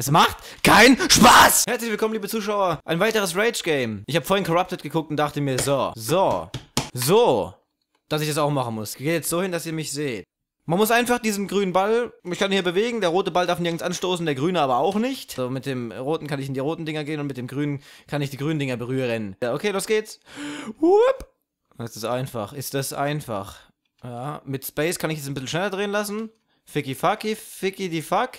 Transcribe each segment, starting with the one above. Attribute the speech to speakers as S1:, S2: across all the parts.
S1: Es macht keinen Spaß! Herzlich willkommen, liebe Zuschauer. Ein weiteres Rage-Game. Ich habe vorhin Corrupted geguckt und dachte mir, so, so, so, dass ich das auch machen muss. Geht jetzt so hin, dass ihr mich seht. Man muss einfach diesen grünen Ball, ich kann ihn hier bewegen, der rote Ball darf nirgends anstoßen, der grüne aber auch nicht. So, mit dem roten kann ich in die roten Dinger gehen und mit dem grünen kann ich die grünen Dinger berühren. Ja, okay, los geht's. Whoop. Das ist einfach, ist das einfach. Ja, mit Space kann ich es ein bisschen schneller drehen lassen. Ficky fucky, ficky die fuck.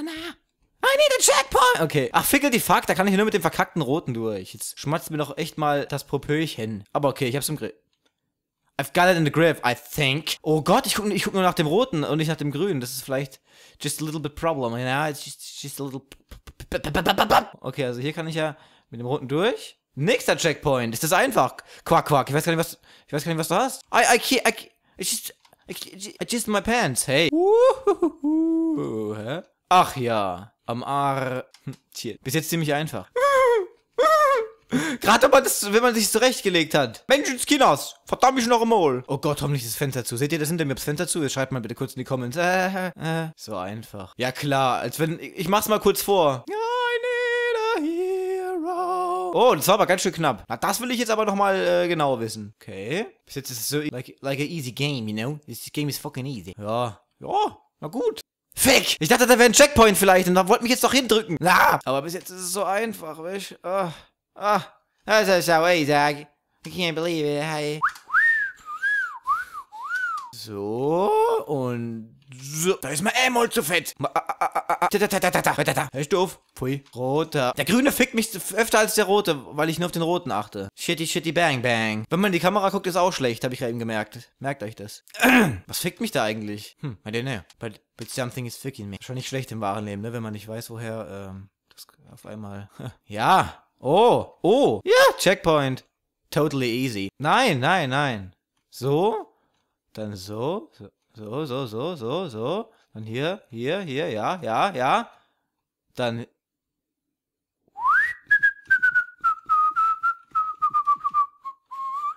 S1: need a checkpoint! Okay. Ach, fickel die Fuck, da kann ich nur mit dem verkackten Roten durch. Jetzt schmatzt mir doch echt mal das Propöchen. Aber okay, ich hab's im Griff. I've got it in the grip, I think. Oh Gott, ich guck, ich guck nur nach dem Roten und nicht nach dem Grünen. Das ist vielleicht just a little bit problem. you know? it's just, just a little... Okay, also hier kann ich ja mit dem Roten durch. Nächster Checkpoint. Ist das einfach? Quack, quack. Ich weiß gar nicht, was, ich weiß gar nicht, was du hast. I, I can't, I, I just, I, I just in my pants. Hey. Uhuhu. Ach ja am Ar... Hm, Tier. Bis jetzt ziemlich einfach. Gerade aber das, wenn man sich zurechtgelegt hat. Menschenskinas, verdammt ich noch einmal. Oh Gott, hoffentlich ist das Fenster zu. Seht ihr das hinter mir, das Fenster zu ist? Schreibt mal bitte kurz in die Comments. Äh, äh, äh. So einfach. Ja klar, als wenn... Ich, ich mach's mal kurz vor. I need a hero. Oh, das war aber ganz schön knapp. Na, das will ich jetzt aber nochmal äh, genau wissen. Okay. Bis jetzt ist es so... E-, like, like a easy game, you know? This game is fucking easy. Ja. Ja, na gut. Fick! Ich dachte, da wäre ein Checkpoint vielleicht und da wollte mich jetzt doch hindrücken. Na, ah, aber bis jetzt ist es so einfach, weißt du? Oh. ah, das ist so easy. I can't believe it. Hey. So und so. Da ist eh mal zu fett. Hör doof. Pui. Roter. Der grüne fickt mich öfter als der rote, weil ich nur auf den roten achte. Shitty, shitty, bang, bang. Wenn man in die Kamera guckt, ist auch schlecht, habe ich gerade eben gemerkt. Merkt euch das. Was fickt mich da eigentlich? Hm, I don't know. But, but something is ficking me. Schon nicht schlecht im wahren Leben, ne? Wenn man nicht weiß, woher, ähm, das auf einmal. ja. Oh. Oh. Ja, Checkpoint. Totally easy. Nein, nein, nein. So? Dann so, so, so, so, so, so. Dann hier, hier, hier, ja, ja, ja. Dann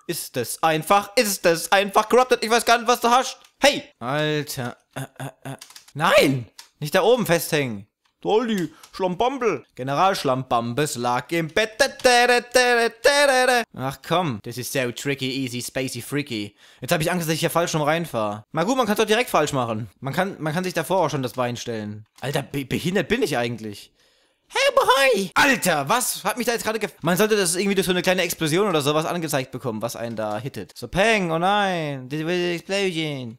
S1: Ist es einfach? Ist es einfach corrupted? Ich weiß gar nicht, was du hast. Hey! Alter. Äh, äh, äh. Nein! Nicht da oben festhängen. Soldi, Schlampambel. General Schlampambes lag im Bett. Ach komm, das ist so tricky, easy, spacey, freaky. Jetzt habe ich Angst, dass ich hier falsch rum reinfahre. Na gut, man kann es doch direkt falsch machen. Man kann, man kann sich davor auch schon das Bein stellen. Alter, be behindert bin ich eigentlich. Hey boy! Alter, was hat mich da jetzt gerade ge... Man sollte das irgendwie durch so eine kleine Explosion oder sowas angezeigt bekommen, was einen da hittet. So, Peng, oh nein, this will explosion.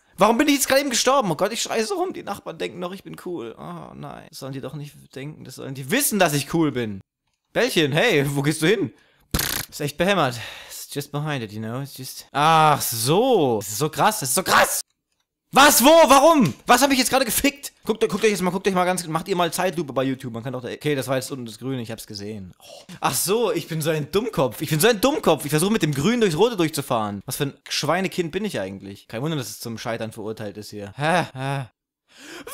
S1: Warum bin ich jetzt gerade eben gestorben? Oh Gott, ich schreie so rum. Die Nachbarn denken noch, ich bin cool. Oh nein. Das sollen die doch nicht denken. Das sollen die wissen, dass ich cool bin. Bällchen, hey, wo gehst du hin? Pff, ist echt behämmert. It's just behind it, you know? It's just... Ach so. Das ist so krass. Das ist so krass. Was? Wo? Warum? Was habe ich jetzt gerade gefickt? Guckt, guckt euch jetzt mal, guckt euch mal ganz, macht ihr mal Zeitlupe bei YouTube. Man kann doch, da, okay, das war jetzt unten das Grüne, ich hab's gesehen. Oh. Ach so, ich bin so ein Dummkopf. Ich bin so ein Dummkopf. Ich versuche mit dem Grün durchs Rote durchzufahren. Was für ein Schweinekind bin ich eigentlich? Kein Wunder, dass es zum Scheitern verurteilt ist hier. Hä? Hä?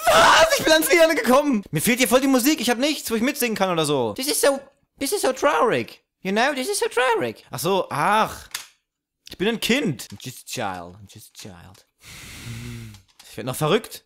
S1: Was? Ich bin ans Liederne gekommen. Mir fehlt hier voll die Musik. Ich hab nichts, wo ich mitsingen kann oder so. This is so, this is so traurig. You know, this is so traurig. Ach so, ach. Ich bin ein Kind. I'm just a child. I'm just a child. Ich werde noch verrückt.